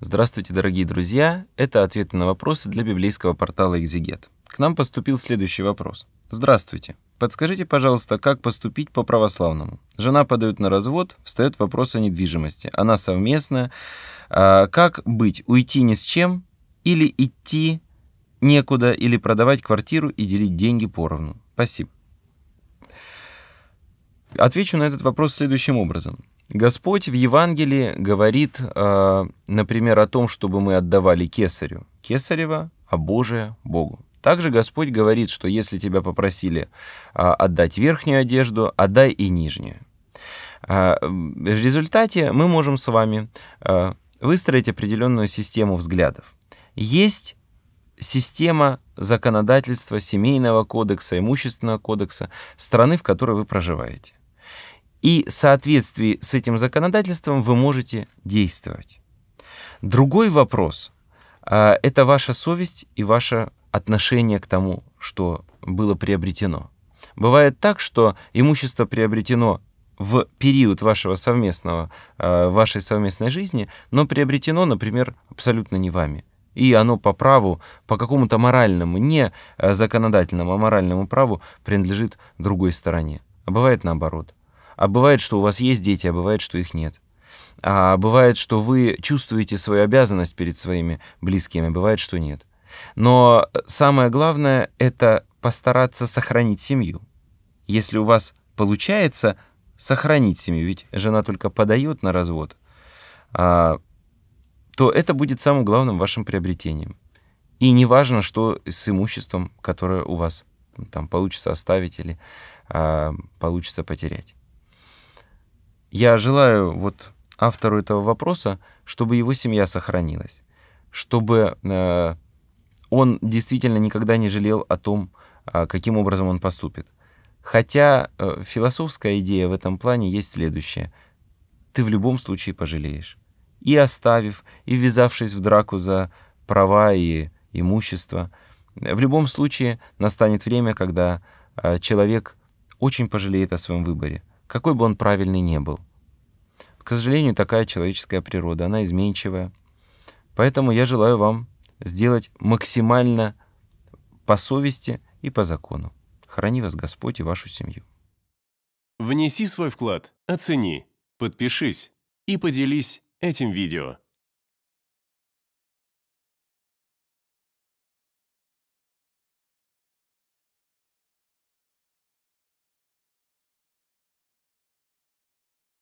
Здравствуйте, дорогие друзья! Это ответы на вопросы для библейского портала «Экзегет». К нам поступил следующий вопрос. Здравствуйте! Подскажите, пожалуйста, как поступить по православному? Жена подает на развод, встает вопрос о недвижимости. Она совместная. А как быть? Уйти ни с чем? Или идти некуда? Или продавать квартиру и делить деньги поровну? Спасибо. Отвечу на этот вопрос следующим образом. Господь в Евангелии говорит, э, например, о том, чтобы мы отдавали кесарю. Кесарева, а Божие — Богу. Также Господь говорит, что если тебя попросили э, отдать верхнюю одежду, отдай и нижнюю. Э, в результате мы можем с вами выстроить определенную систему взглядов. Есть система законодательства, семейного кодекса, имущественного кодекса страны, в которой вы проживаете и в соответствии с этим законодательством вы можете действовать. Другой вопрос а, — это ваша совесть и ваше отношение к тому, что было приобретено. Бывает так, что имущество приобретено в период вашего совместного, а, вашей совместной жизни, но приобретено, например, абсолютно не вами. И оно по праву, по какому-то моральному, не а, законодательному, а моральному праву принадлежит другой стороне. А бывает наоборот. А бывает, что у вас есть дети, а бывает, что их нет. А бывает, что вы чувствуете свою обязанность перед своими близкими, а бывает, что нет. Но самое главное — это постараться сохранить семью. Если у вас получается сохранить семью, ведь жена только подает на развод, а, то это будет самым главным вашим приобретением. И не важно, что с имуществом, которое у вас там получится оставить или а, получится потерять. Я желаю вот автору этого вопроса, чтобы его семья сохранилась, чтобы э, он действительно никогда не жалел о том, э, каким образом он поступит. Хотя э, философская идея в этом плане есть следующая. Ты в любом случае пожалеешь. И оставив, и ввязавшись в драку за права и имущество, в любом случае настанет время, когда э, человек очень пожалеет о своем выборе – какой бы он правильный ни был. К сожалению, такая человеческая природа, она изменчивая. Поэтому я желаю вам сделать максимально по совести и по закону. Храни вас Господь и вашу семью. Внеси свой вклад, оцени, подпишись и поделись этим видео.